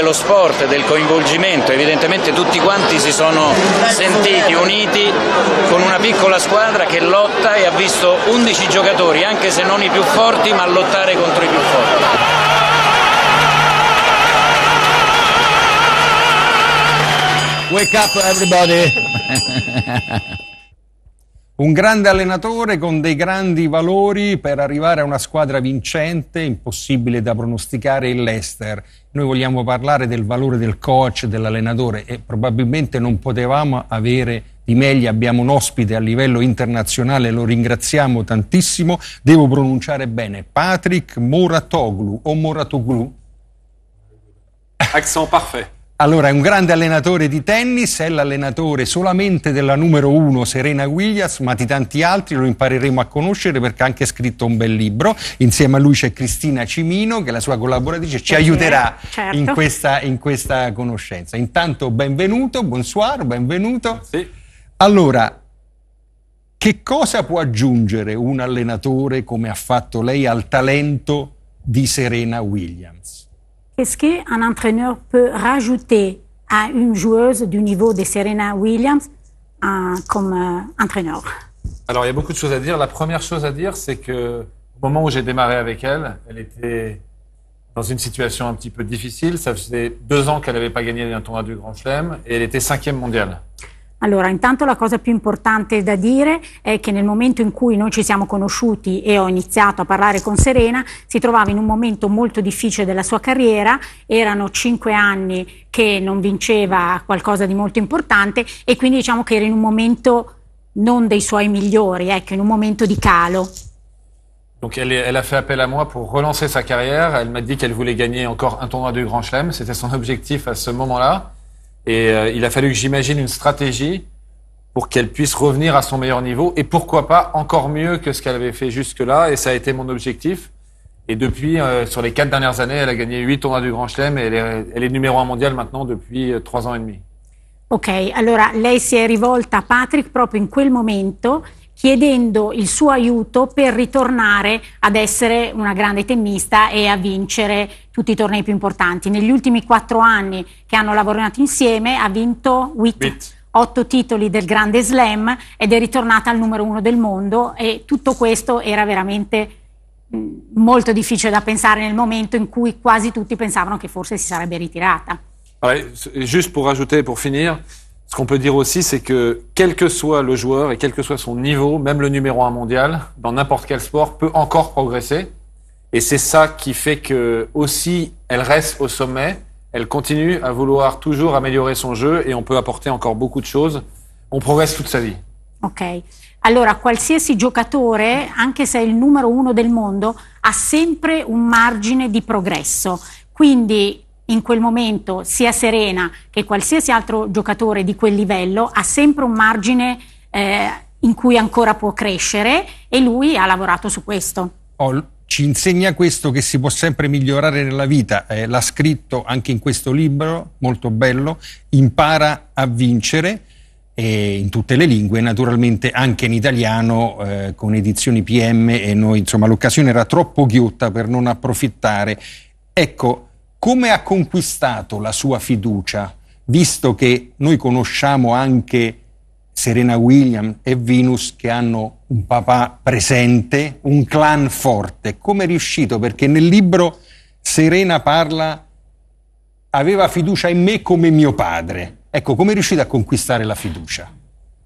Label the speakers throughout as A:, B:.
A: dello sport, del coinvolgimento, evidentemente tutti quanti si sono sentiti uniti con una piccola squadra che lotta e ha visto 11 giocatori, anche se non i più forti, ma lottare contro i più forti. Wake up everybody! Un grande allenatore con dei grandi valori per arrivare a una squadra vincente, impossibile da pronosticare, il Leicester. Noi vogliamo parlare del valore del coach, dell'allenatore e probabilmente non potevamo avere di meglio. Abbiamo un ospite a livello internazionale, lo ringraziamo tantissimo. Devo pronunciare bene, Patrick Moratoglu o Moratoglu.
B: Accent parfait.
A: Allora, è un grande allenatore di tennis, è l'allenatore solamente della numero uno Serena Williams, ma di tanti altri lo impareremo a conoscere perché ha anche scritto un bel libro. Insieme a lui c'è Cristina Cimino, che è la sua collaboratrice, ci aiuterà certo. in, questa, in, questa, conoscenza. Intanto benvenuto, bonsoir, benvenuto. Sì. Allora, che cosa può aggiungere un allenatore, come ha fatto lei, al talento di Serena Williams?
C: Est-ce qu'un entraîneur peut rajouter à une joueuse du niveau de Serena Williams comme euh, entraîneur
B: Alors, il y a beaucoup de choses à dire. La première chose à dire, c'est que au moment où j'ai démarré avec elle, elle était dans une situation un petit peu difficile. Ça faisait deux ans qu'elle n'avait pas gagné un tournoi du Grand Chelem et elle était cinquième mondiale.
C: Allora, intanto la cosa più importante da dire è che nel momento in cui noi ci siamo conosciuti e ho iniziato a parlare con Serena, si trovava in un momento molto difficile della sua carriera, erano cinque anni che non vinceva qualcosa di molto importante e quindi diciamo che era in un momento non dei suoi migliori, ecco, in un momento di calo.
B: Donc elle, elle, a fait appel à moi pour relancer sa carrière. Elle m'a dit qu'elle voulait gagner encore un tournoi du Grand Chelem. C'était son objectif à ce moment-là. Et euh, il a fallu que j'imagine une stratégie pour qu'elle puisse revenir à son meilleur niveau et pourquoi pas encore mieux que ce qu'elle avait fait jusque-là. Et ça a été mon objectif. Et depuis, euh, sur les quatre dernières années, elle a gagné huit tournois du Grand Chelem et elle est, numéro un mondial maintenant depuis euh, trois ans et demi.
C: Ok, alors lei si è rivolta a Patrick proprio in quel momento chiedendo il suo aiuto per ritornare ad essere una grande tennista e a vincere tutti i tornei più importanti. Negli ultimi quattro anni che hanno lavorato insieme ha vinto Witt, otto titoli del Grande Slam ed è ritornata al numero uno del mondo e tutto questo era veramente mm, molto difficile da pensare nel momento in cui quasi tutti pensavano che forse si sarebbe ritirata.
B: Allora, juste pour ajouter, pour finir, Ce qu'on peut dire aussi, c'est que quel que soit le joueur et quel que soit son niveau, même le numéro un mondial, dans n'importe quel sport, peut encore progresser. Et c'est ça qui fait que aussi, elle reste au sommet, elle continue à vouloir toujours améliorer son jeu et on peut apporter encore beaucoup de choses. On progresse toute sa vie.
C: Ok. Allora, qualsiasi giocatore, anche se è il numero uno del mondo, ha sempre un margine di progresso. Quindi in quel momento sia Serena che qualsiasi altro giocatore di quel livello ha sempre un margine eh, in cui ancora può crescere e lui ha lavorato su questo.
A: Oh, ci insegna questo che si può sempre migliorare nella vita, eh, l'ha scritto anche in questo libro, molto bello, impara a vincere in tutte le lingue, naturalmente anche in italiano eh, con edizioni PM e noi, insomma, l'occasione era troppo ghiotta per non approfittare. Ecco, come ha conquistato la sua fiducia, visto che noi conosciamo anche Serena Williams e Venus che hanno un papà presente, un clan forte. Come è riuscito? Perché nel libro Serena parla aveva fiducia in me come mio padre. Ecco, come è riuscito a conquistare la fiducia?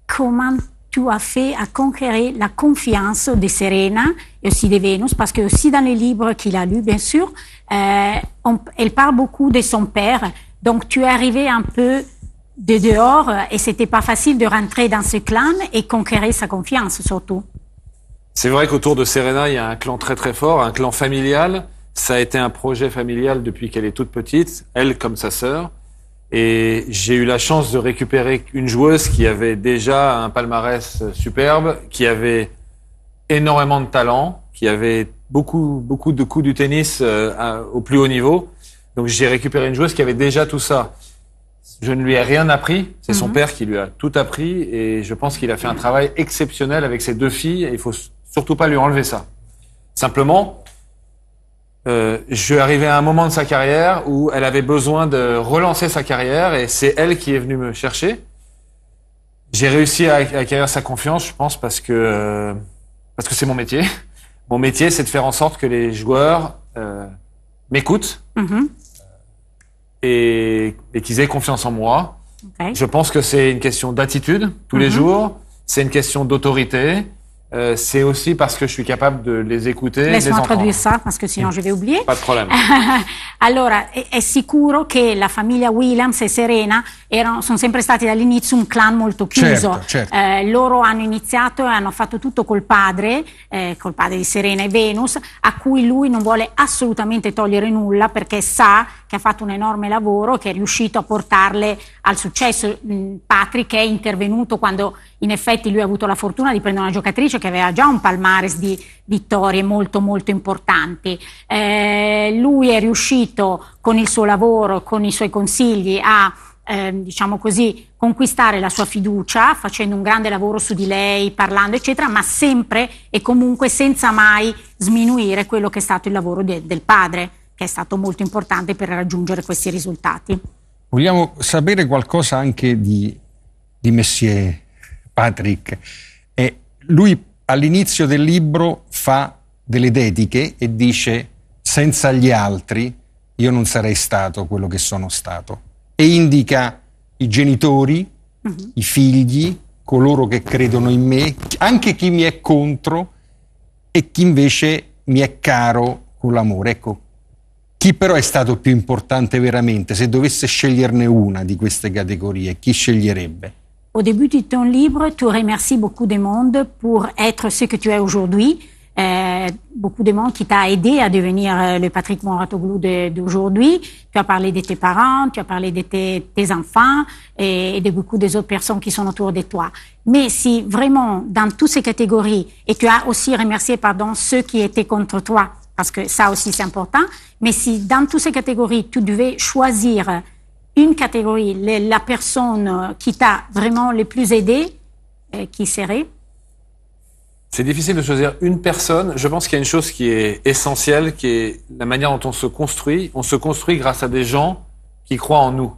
C: Comand- Tu as fait à conquérir la confiance de Serena et aussi de Vénus, parce que aussi dans les livres qu'il a lus, bien sûr, euh, elle parle beaucoup de son père. Donc tu es arrivé un peu de dehors et c'était pas facile de rentrer dans ce clan et conquérir sa confiance surtout.
B: C'est vrai qu'autour de Serena, il y a un clan très très fort, un clan familial. Ça a été un projet familial depuis qu'elle est toute petite, elle comme sa sœur. Et j'ai eu la chance de récupérer une joueuse qui avait déjà un palmarès superbe, qui avait énormément de talent, qui avait beaucoup, beaucoup de coups du tennis euh, au plus haut niveau. Donc j'ai récupéré une joueuse qui avait déjà tout ça. Je ne lui ai rien appris, c'est son mhm. père qui lui a tout appris et je pense qu'il a fait un travail exceptionnel avec ses deux filles et il faut surtout pas lui enlever ça. Simplement, euh, je suis arrivé à un moment de sa carrière où elle avait besoin de relancer sa carrière et c'est elle qui est venue me chercher. J'ai réussi à acquérir sa confiance, je pense, parce que euh, parce que c'est mon métier. Mon métier, c'est de faire en sorte que les joueurs euh, m'écoutent mhm. euh, et, et qu'ils aient confiance en moi. Je pense que c'est une question d'attitude tous les mhm. jours. C'est une question d'autorité. Euh, c'est aussi parce que je suis capable de les écouter. Laisse-moi traduire
C: ça, parce que sinon je vais oublier. Pas de problème. allora, è, è, sicuro che la famiglia Williams e Serena erano, sono sempre stati dall'inizio un clan molto certo, chiuso. Certo, certo. Eh, loro hanno iniziato e hanno fatto tutto col padre, eh, col padre di Serena e Venus, a cui lui non vuole assolutamente togliere nulla perché sa che ha fatto un enorme lavoro, che è riuscito a portarle al successo. Mm, Patrick è intervenuto quando in effetti lui ha avuto la fortuna di prendere una giocatrice che aveva già un palmares di vittorie molto molto importanti. Eh, lui è riuscito con il suo lavoro, con i suoi consigli a eh, diciamo così, conquistare la sua fiducia facendo un grande lavoro su di lei, parlando eccetera, ma sempre e comunque senza mai sminuire quello che è stato il lavoro de- del padre, che è stato molto importante per raggiungere questi risultati.
A: Vogliamo sapere qualcosa anche di, di Messier, Patrick. E lui all'inizio del libro fa delle dediche e dice senza gli altri io non sarei stato quello che sono stato e indica i genitori, uh-huh. i figli, coloro che credono in me, anche chi mi è contro e chi invece mi è caro con l'amore. Ecco, chi però è stato più importante veramente, se dovesse sceglierne una di queste categorie, chi sceglierebbe?
C: au début du temps libre, tu remercies beaucoup de monde pour être ce que tu es aujourd'hui. Euh, beaucoup de monde qui t'a aidé à devenir euh, le Patrick Moratoglou d'aujourd'hui. Tu as parlé de tes parents, tu as parlé de tes, enfants et, de beaucoup des autres personnes qui sont autour de toi. Mais si vraiment, dans toutes ces catégories, et tu as aussi remercié, pardon, ceux qui étaient contre toi, parce que ça aussi c'est important, mais si dans toutes ces catégories, tu devais choisir une catégorie, la personne euh, qui t'a vraiment le plus aidé, euh, qui serait
B: C'est difficile de choisir une personne. Je pense qu'il y a une chose qui est essentielle, qui est la manière dont on se construit. On se construit grâce à des gens qui croient en nous.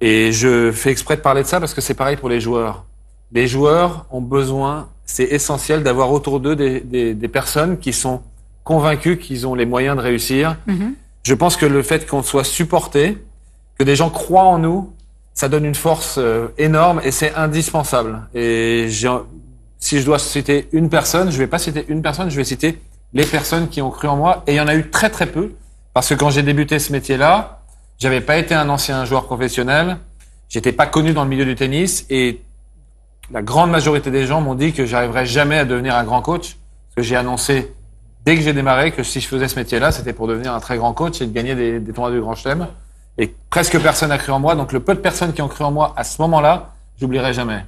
B: Et je fais exprès de parler de ça parce que c'est pareil pour les joueurs. Les joueurs ont besoin, c'est essentiel d'avoir autour d'eux des, personnes qui sont convaincues qu'ils ont les moyens de réussir. Mm-hmm. Je pense que le fait qu'on soit supporté, que des gens croient en nous, ça donne une force euh, énorme et c'est indispensable. Et si je dois citer une personne, je ne vais pas citer une personne, je vais citer les personnes qui ont cru en moi. Et il y en a eu très très peu, parce que quand j'ai débuté ce métier-là, je n'avais pas été un ancien joueur professionnel, j'étais pas connu dans le milieu du tennis, et la grande majorité des gens m'ont dit que j'arriverais jamais à devenir un grand coach, parce que j'ai annoncé dès que j'ai démarré que si je faisais ce métier-là, c'était pour devenir un très grand coach et de gagner des, des tournois de grand chelem. Et presque personne n'a cru en moi. Donc le peu de personnes qui ont cru en moi à ce moment-là, j'oublierai jamais.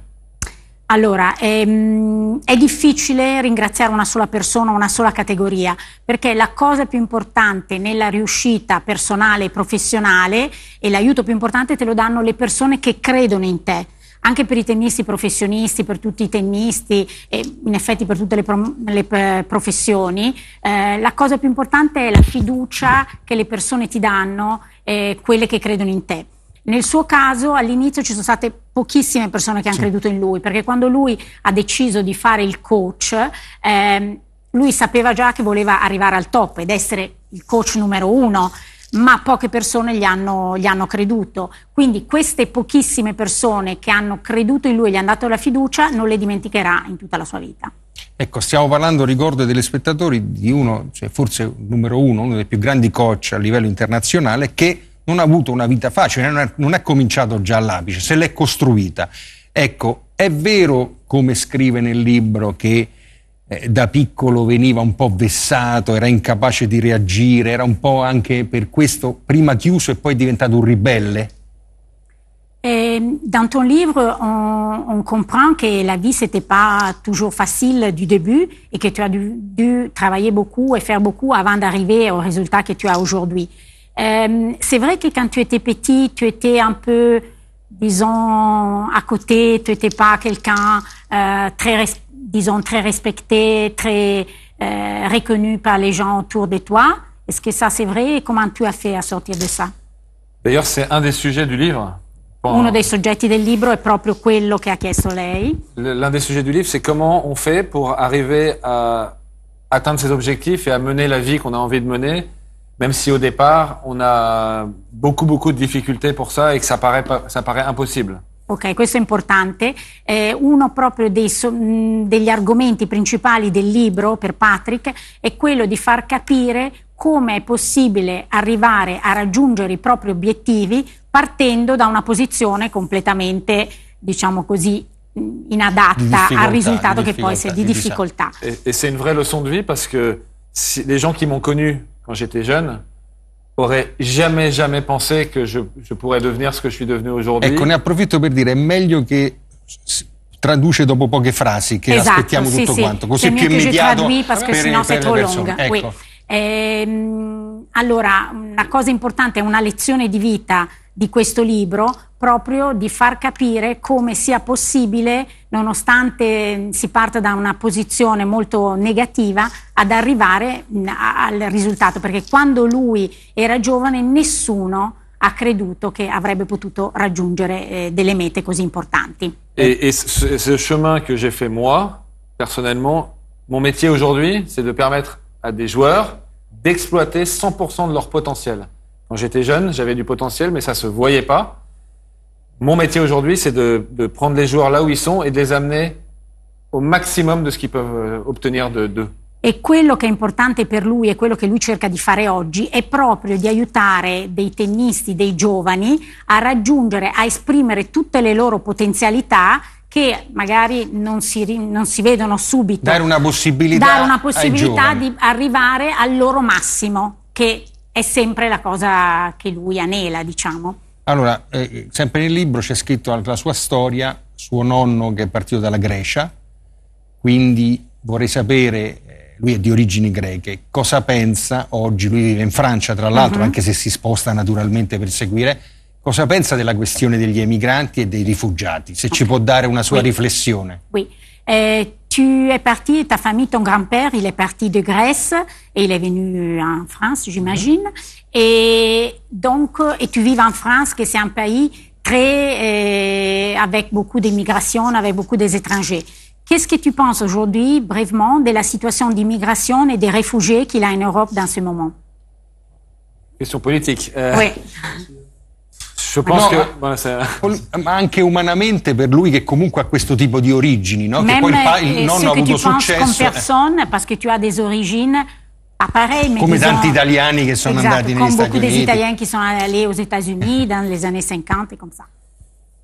C: Allora, è, ehm, è, difficile ringraziare una sola persona, una sola categoria, perché la cosa più importante nella riuscita personale e professionale e l'aiuto più importante te lo danno le persone che credono in te. Anche per i tennisti professionisti, per tutti i tennisti e in effetti per tutte le, pro, le eh, professioni, eh, la cosa più importante è la fiducia che le persone ti danno eh, quelle che credono in te. Nel suo caso all'inizio ci sono state pochissime persone che hanno creduto in lui, perché quando lui ha deciso di fare il coach, ehm, lui sapeva già che voleva arrivare al top ed essere il coach numero uno, ma poche persone gli hanno, gli hanno creduto. Quindi queste pochissime persone che hanno creduto in lui e gli hanno dato la fiducia non le dimenticherà in tutta la sua vita.
A: Ecco, stiamo parlando, ricordo degli spettatori, di uno, cioè forse numero uno, uno dei più grandi coach a livello internazionale, che non ha avuto una vita facile, non è, non è cominciato già all'apice, se l'è costruita. Ecco, è vero, come scrive nel libro, che eh, da piccolo veniva un po' vessato, era incapace di reagire, era un po' anche per questo prima chiuso e poi diventato un ribelle?
C: dans ton livre, on, comprend que la vie, c'était pas toujours facile du début et que tu as dû, travailler beaucoup et faire beaucoup avant d'arriver au résultat que tu as aujourd'hui. Euh, c'est vrai que quand tu étais petit, tu étais un peu, disons, à côté, tu n'étais pas quelqu'un euh, très, disons, très respecté, très euh, reconnu par les gens autour de toi. Est-ce que ça, c'est vrai et comment tu as fait à sortir de ça
B: D'ailleurs, c'est un des sujets du livre Uno dei
C: soggetti del libro è proprio quello che ha chiesto lei.
B: L'un dei sujets del libro è come on fait pour arriver à atteindre ses objectifs et à mener la vie qu'on a envie di mener, même si au départ, on a beaucoup, beaucoup di difficoltà per ça e che ça paraît, ça paraît impossible.
C: Ok, questo è importante. Eh, uno proprio dei, degli argomenti principali del libro per Patrick è quello di far capire come è possibile arrivare a raggiungere i propri obiettivi partendo da una posizione completamente, diciamo così, inadatta al risultato che poi c'est di difficoltà.
B: E c'è una une vraie leçon de vie parce que si, les gens qui m'ont connu quand j'étais jeune auraient jamais jamais pensé que je, je pourrais devenir ce que je suis devenu aujourd'hui. Ecco, ne
A: approfitto per dire è meglio che traduce dopo poche frasi che esatto, aspettiamo sì, tutto sì. quanto, così più immediato per, per, per le persone. Ecco. Oui.
C: Ehm, allora, una cosa importante è una lezione di vita di questo libro, proprio di far capire come sia possibile, nonostante mm, si parta da una posizione molto negativa, ad arrivare mm, al risultato, perché quando lui era giovane nessuno ha creduto che avrebbe potuto raggiungere eh, delle mete così importanti.
B: E, ce, ce chemin ho fatto io, personalmente, personnellement, mon métier aujourd'hui, c'est de permettre à des joueurs d'exploiter 100% de leur potentiel. Quand j'étais jeune, j'avais du potentiel, mais ça se voyait pas. Mon métier aujourd'hui, c'est de, prendre les joueurs là où ils sont et de les amener au maximum de ce qu'ils peuvent euh, obtenir d'eux.
C: Et quello qui est importante per lui et quello che lui cerca di fare oggi è proprio di aiutare dei tennisti, dei giovani a raggiungere, a esprimere tutte le loro potenzialità che magari non si, non si vedono subito. Dare una
A: possibilità, dare una possibilità di
C: arrivare al loro massimo, che è sempre la cosa che lui anela, diciamo.
A: Allora, eh, sempre nel libro c'è scritto la sua storia, suo nonno che è partito dalla Grecia, quindi vorrei sapere, eh, lui è di origini greche, cosa pensa oggi, lui vive in Francia tra l'altro, uh-huh. anche se si sposta naturalmente per seguire, Cosa de la question des emigranti et des réfugiés Si tu peux donner dare una sua oui.
C: Oui. Eh, tu es parti, ta famille, ton grand-père, il est parti de Grèce et il est venu euh, en France, j'imagine. Mhm. Et donc, et tu vis en France, qui c'est un pays très euh, avec beaucoup d'immigration, avec beaucoup d'étrangers. étrangers. Qu'est-ce que tu penses aujourd'hui, brièvement, de la situation d'immigration et des réfugiés qu'il a en Europe dans ce moment
B: Question politique. Euh,
C: oui.
B: Je pense que...
A: ma anche umanamente lui qui comunque ha questo tipo Même il, Comme eh. personne,
C: parce que tu as des origines pareil, mais Comme d'Italiens qui sont allés aux États-Unis dans les années 50 et comme ça.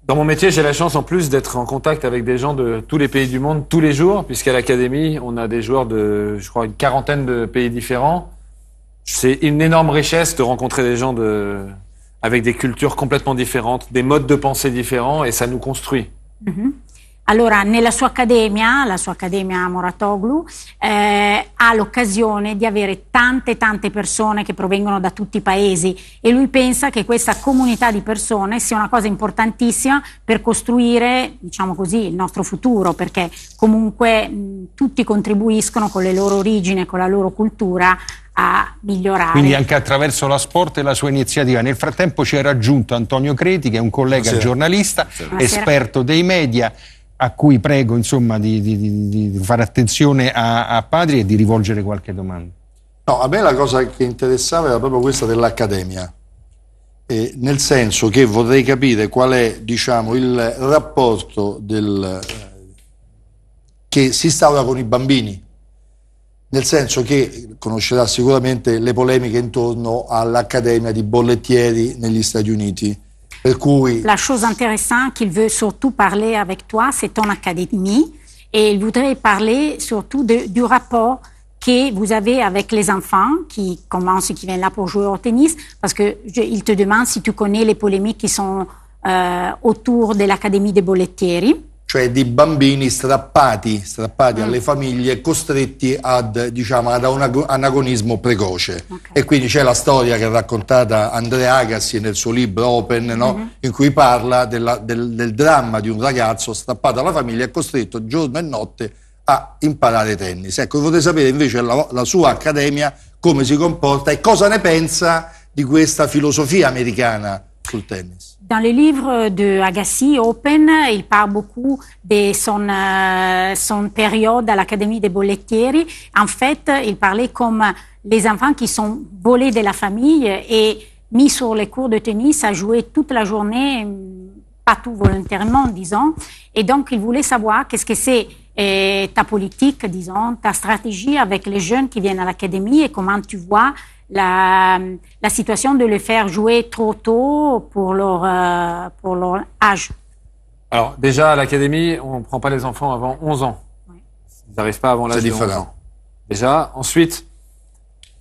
B: Dans mon métier, j'ai la chance en plus d'être en contact avec des gens de tous les pays du monde tous les jours, puisqu'à l'académie, on a des joueurs de, je crois, une quarantaine de pays différents. C'est une énorme richesse de rencontrer des gens de avec des cultures complètement différenti, dei modi di pensée différents e ça nous construit.
C: Mm-hmm. Allora, nella sua accademia, la sua accademia Moratoglu, eh, ha l'occasione di avere tante, tante persone che provengono da tutti i paesi e lui pensa che questa comunità di persone sia una cosa importantissima per costruire, diciamo così, il nostro futuro, perché comunque mh, tutti contribuiscono con le loro origini, con la loro cultura a migliorare. Quindi
A: anche attraverso la sport e la sua iniziativa. Nel frattempo ci è raggiunto Antonio Creti, che è un collega Buonasera. giornalista, Buonasera. esperto dei media a cui prego insomma, di, di, di, fare attenzione a, a Padri e di rivolgere qualche domanda. No, a
D: me la cosa che interessava era proprio questa dell'Accademia,
A: eh, nel senso che vorrei
D: capire qual è diciamo, il rapporto del, eh, che si instaura con i bambini le sens che conoscerà sicuramente le polemiche intorno all'Accademia di Bollettieri negli Stati Uniti. Per cui... La
C: chose intéressante qu'il veut surtout parler avec toi, c'est ton académie, et il voudrait parler surtout du rapport que vous avez avec les enfants qui commencent, qui viennent là pour jouer au tennis, parce que il te demande si tu connais les polémiques qui sont euh, autour de l'Académie des Bollettieri.
D: cioè di bambini strappati, strappati mm. alle famiglie, costretti ad, diciamo, ad un anagonismo precoce. Okay. E quindi c'è la storia che ha raccontata Andrea Agassi nel suo libro Open, no? mm-hmm. in cui parla della, del, del, dramma di un ragazzo strappato alla famiglia e costretto giorno e notte a imparare tennis. Ecco, vorrei sapere invece la, la sua accademia come si comporta e cosa ne pensa di questa filosofia americana sul tennis.
C: Dans le livre de Agassi, Open, il parle beaucoup de son, euh, son période à l'Académie des Bollettieri. En fait, il parlait comme les enfants qui sont volés de la famille et mis sur les cours de tennis à jouer toute la journée, pas tout volontairement, disons. Et donc, il voulait savoir qu'est-ce que c'est euh, ta politique, disons, ta stratégie avec les jeunes qui viennent à l'académie et comment tu vois la, situation de les faire jouer trop tôt pour leur, euh, pour leur âge
B: Alors, déjà, à l'académie, on ne prend pas les enfants avant 11 ans. Ils n'arrivent pas avant l'âge de 11 ans. Déjà, ensuite,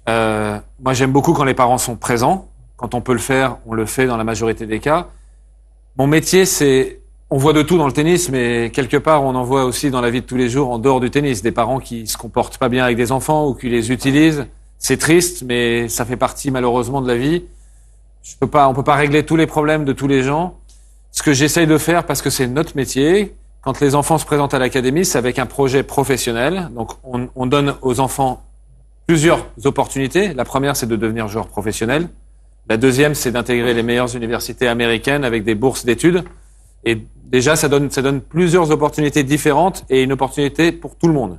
B: euh, moi j'aime beaucoup quand les parents sont présents. Quand on peut le faire, on le fait dans la majorité des cas. Mon métier, c'est on voit de tout dans le tennis, mais quelque part, on en voit aussi dans la vie de tous les jours, en dehors du tennis, des parents qui se comportent pas bien avec des enfants ou qui les utilisent. C'est triste, mais ça fait partie malheureusement de la vie. Je peux pas, on peut pas régler tous les problèmes de tous les gens. Ce que j'essaye de faire, parce que c'est notre métier, quand les enfants se présentent à l'académie, c'est avec un projet professionnel. Donc, on, donne aux enfants plusieurs opportunités. La première, c'est de devenir joueur professionnel. La deuxième, c'est d'intégrer les meilleures universités américaines avec des bourses d'études. Et déjà, ça donne, ça donne plusieurs opportunités différentes et une opportunité pour tout le monde.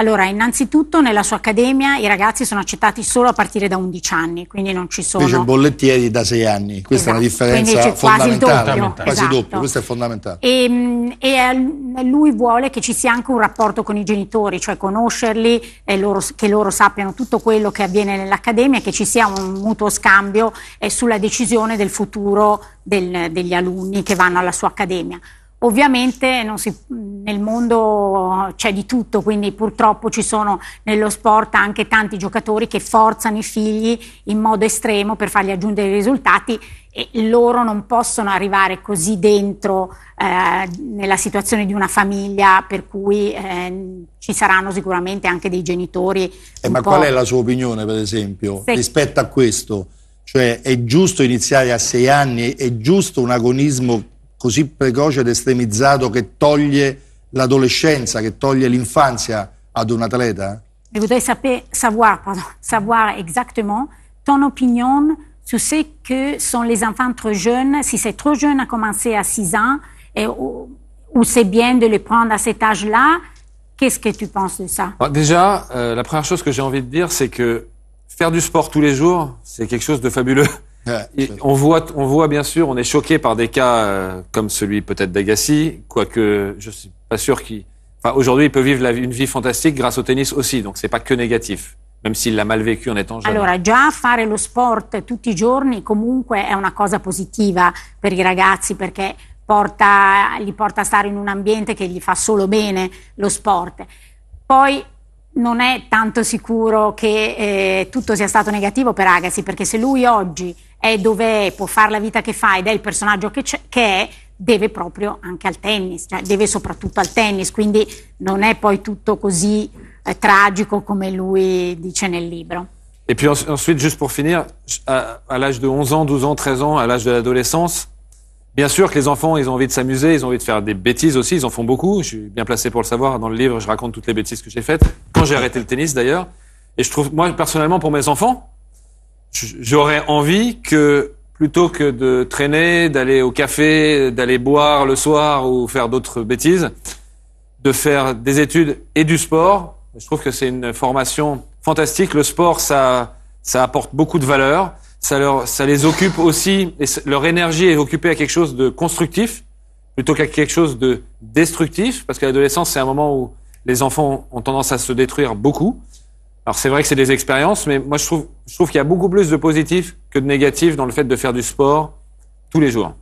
C: Allora, innanzitutto nella sua accademia i ragazzi sono accettati solo a partire da 11 anni, quindi non ci sono... Invece
D: bollettieri da 6 anni, questa esatto. è una esatto. differenza quindi fondamentale, quasi doppio, quasi esatto. doppio, questo è fondamentale.
C: Ehm, e, e, lui vuole che ci sia anche un rapporto con i genitori, cioè conoscerli, loro, che loro sappiano tutto quello che avviene nell'accademia che ci sia un mutuo scambio eh, sulla decisione del futuro del, degli alunni che vanno alla sua accademia. Ovviamente si, nel mondo c'è di tutto, quindi purtroppo ci sono nello sport anche tanti giocatori che forzano i figli in modo estremo per fargli aggiungere i risultati e loro non possono arrivare così dentro eh, nella situazione di una famiglia per cui eh, ci saranno sicuramente anche dei genitori. Eh, ma qual è la
D: sua opinione per esempio se... rispetto a questo? Cioè è giusto iniziare a sei anni? È giusto un agonismo così precoce ed estremizzato che toglie l'adolescenza, che toglie l'infanzia ad un atleta?
C: Je voudrais savoir, savoir exactement ton opinion sur ce que sont les enfants trop jeunes, si c'est trop jeune à commencer à 6 ans, et, ou, c'est bien de les prendre à cet âge-là. Qu'est-ce que tu penses de ça
B: bah, Déjà, euh, la première chose que j'ai envie de dire, c'est que faire du sport tous les jours, c'est quelque chose de fabuleux on voit, on voit bien sûr, on est choqué par des cas euh, comme celui peut-être d'Agassi, quoique je ne suis pas sûr qu'il. Enfin, aujourd'hui, il peut vivre une vie fantastique grâce au tennis aussi, donc c'est pas que négatif. Même s'il l'a mal vécu en étant jeune. Allora,
C: già fare lo sport tutti i giorni comunque è una cosa positiva per i ragazzi perché porta, li porta a stare in un ambiente che gli fa solo bene lo sport. Poi non è tanto sicuro che eh, tutto sia stato negativo per Agassi perché se lui oggi è dove peut faire la vie che fa ed è il personaggio che, che è, deve proprio anche al tennis, cioè deve soprattutto al tennis, quindi non è poi tutto così eh, tragico comme lui dice nel libro.
B: Et puis ensuite, juste pour finir, à, à l'âge de 11 ans, 12 ans, 13 ans, à l'âge de l'adolescence, bien sûr que les enfants, ils ont envie de s'amuser, ils ont envie de faire des bêtises aussi, ils en font beaucoup. Je suis bien placé pour le savoir. Dans le livre, je raconte toutes les bêtises que j'ai faites, quand j'ai arrêté le tennis d'ailleurs. Et je trouve, moi, personnellement, pour mes enfants, j'aurais envie que plutôt que de traîner, d'aller au café, d'aller boire le soir ou faire d'autres bêtises, de faire des études et du sport. Je trouve que c'est une formation fantastique. Le sport, ça, ça apporte beaucoup de valeur. Ça, leur, ça les occupe aussi, et leur énergie est occupée à quelque chose de constructif plutôt qu'à quelque chose de destructif, parce que l'adolescence, c'est un moment où les enfants ont tendance à se détruire beaucoup. Alors c'est vrai que c'est des expériences, mais moi je trouve, je trouve qu'il y a beaucoup plus de positif che di negativo dans le fait de faire du sport tous les jours.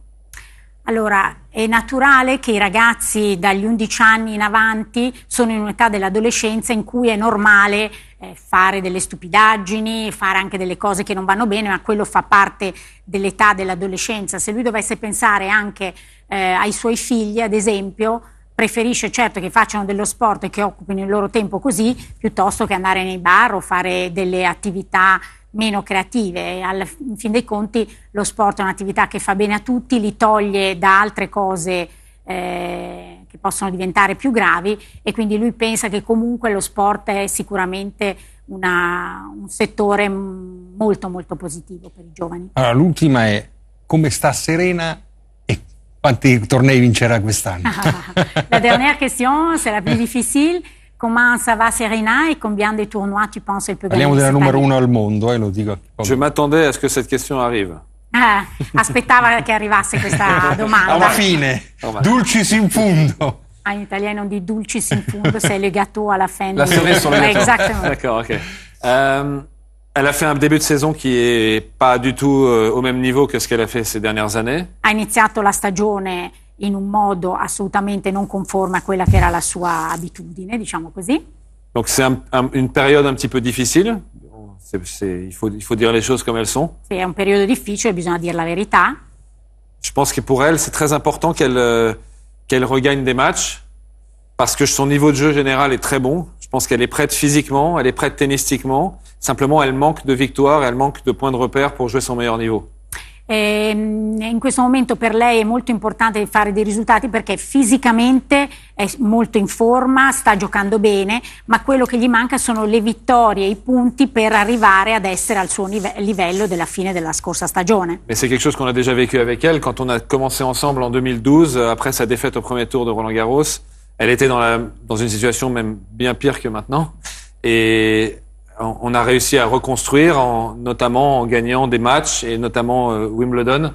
C: Allora, è naturale che i ragazzi dagli 11 anni in avanti sono in un'età dell'adolescenza in cui è normale eh, fare delle stupidaggini, fare anche delle cose che non vanno bene, ma quello fa parte dell'età dell'adolescenza. Se lui dovesse pensare anche eh, ai suoi figli, ad esempio, preferisce certo che facciano dello sport e che occupino il loro tempo così, piuttosto che andare nei bar o fare delle attività meno creative. Al, in fin dei conti lo sport è un'attività che fa bene a tutti, li toglie da altre cose eh, che possono diventare più gravi e quindi lui pensa che comunque lo sport è sicuramente una, un settore mm, molto molto positivo per i giovani.
A: Allora, l'ultima è come sta Serena quanti tornei vincerà quest'anno ah, ah,
C: ah. La dernière question, c'est la plus difficile. Comment ça va Serena e combien de tournois tu penses qu'elle peut Parliamo della numero uno
B: al mondo, eh, lo dico. Je m'attendais à ce que cette question arrive.
C: Ah, aspettava che arrivasse questa domanda.
B: Alla fine,
A: dulcis in fundo.
C: Ah, in italiano di dulcis in fundo, c'est le gâteau à la fin. La du- cerise le gâteau. Exactement.
B: D'accord, ok. Euh, Elle a fait un début de saison qui est pas du tout euh, au même niveau que ce qu'elle a fait ces dernières années.
C: Ha iniziato la stagione in un modo assolutamente non conforme a quella che era la sua abitudine, diciamo così.
B: Donc c'est une période un petit peu difficile. il, faut, il faut dire les choses comme elles sont.
C: C'est une un période difficile, faut dire la vérité.
B: Je pense que pour elle, c'est très important qu'elle euh, qu'elle regagne des matchs parce que son niveau de jeu général est très bon. Je pense qu'elle est prête physiquement, elle est prête tennistiquement. Simplement, elle manque de victoires, elle manque de points de repère pour jouer son meilleur niveau.
C: En mm, ce elle, c'est très important de faire des résultats parce fare dei risultati perché fisicamente è molto in forma, sta giocando bene, ma quello che gli les sono le vittorie, i punti per arrivare ad essere al suo livello della fine della scorsa stagione.
B: Mais c'est quelque chose qu'on a déjà vécu avec elle quand on a commencé ensemble en 2012 après sa défaite au premier tour de Roland Garros. Elle était dans, dans une situation même bien pire que maintenant et on a réussi à reconstruire, notamment en gagnant des matchs et notamment euh, Wimbledon.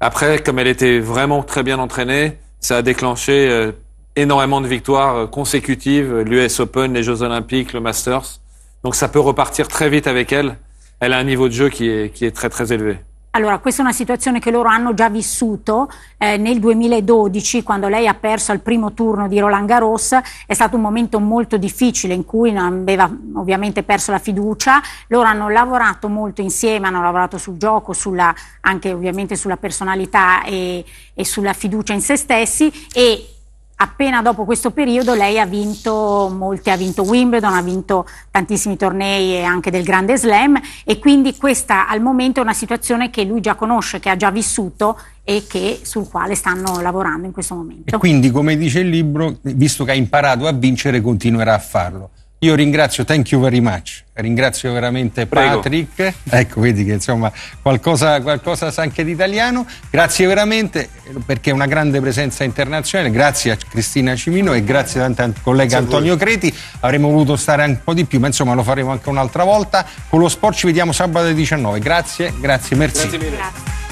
B: Après, comme elle était vraiment très bien entraînée, ça a déclenché euh, énormément de victoires euh, consécutives, l'US Open, les Jeux Olympiques, le Masters. Donc ça peut repartir très vite avec elle. Elle a un niveau de jeu qui est très très élevé.
C: Allora, questa è una situazione che loro hanno già vissuto eh, nel 2012, quando lei ha perso al primo turno di Roland Garros. È stato un momento molto difficile in cui aveva ovviamente perso la fiducia. Loro hanno lavorato molto insieme, hanno lavorato sul gioco, sulla, anche ovviamente sulla personalità e, e sulla fiducia in se stessi e appena dopo questo periodo lei ha vinto molte, ha vinto Wimbledon, ha vinto tantissimi tornei e anche del Grande Slam e quindi questa al momento è una situazione che lui già conosce, che ha già vissuto e che, sul quale stanno lavorando in questo momento.
A: E quindi come dice il libro, visto che ha imparato a vincere continuerà a farlo. Io ringrazio, thank you very much, ringrazio veramente Patrick, Prego. ecco vedi che insomma qualcosa, qualcosa sa anche di italiano, grazie veramente perché è una grande presenza internazionale, grazie a Cristina Cimino e grazie tanto al collega Antonio Creti, avremmo voluto stare un po' di più ma insomma lo faremo anche un'altra volta, con lo sport ci vediamo sabato alle 19, grazie, grazie, merci. Grazie
C: mille. Grazie.